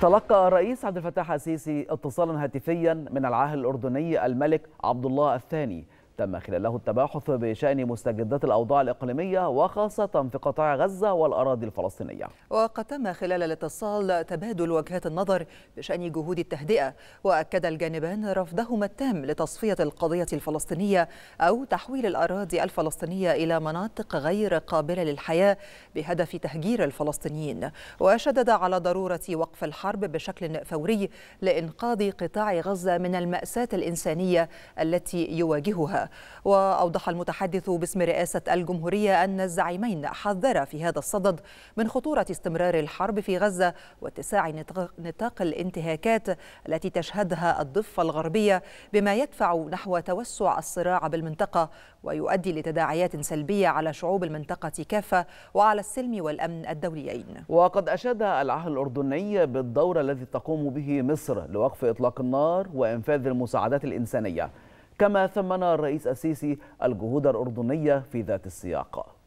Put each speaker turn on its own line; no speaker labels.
تلقى الرئيس عبد الفتاح السيسي اتصالا هاتفيا من العاهل الاردني الملك عبد الله الثاني تم خلاله التباحث بشأن مستجدات الأوضاع الإقليمية وخاصة في قطاع غزة والأراضي الفلسطينية
وقد تم خلال الاتصال تبادل وجهات النظر بشأن جهود التهدئة وأكد الجانبان رفضهما التام لتصفية القضية الفلسطينية أو تحويل الأراضي الفلسطينية إلى مناطق غير قابلة للحياة بهدف تهجير الفلسطينيين وشدد على ضرورة وقف الحرب بشكل فوري لإنقاذ قطاع غزة من المأساة الإنسانية التي يواجهها وأوضح المتحدث باسم رئاسة الجمهورية أن الزعيمين حذرا في هذا الصدد من خطورة استمرار الحرب في غزة واتساع نطاق الانتهاكات التي تشهدها الضفة الغربية بما يدفع نحو توسع الصراع بالمنطقة ويؤدي لتداعيات سلبية على شعوب المنطقة كافة وعلى السلم والأمن الدوليين
وقد أشاد العهد الأردني بالدور الذي تقوم به مصر لوقف إطلاق النار وإنفاذ المساعدات الإنسانية كما ثمن الرئيس السيسي الجهود الأردنية في ذات السياق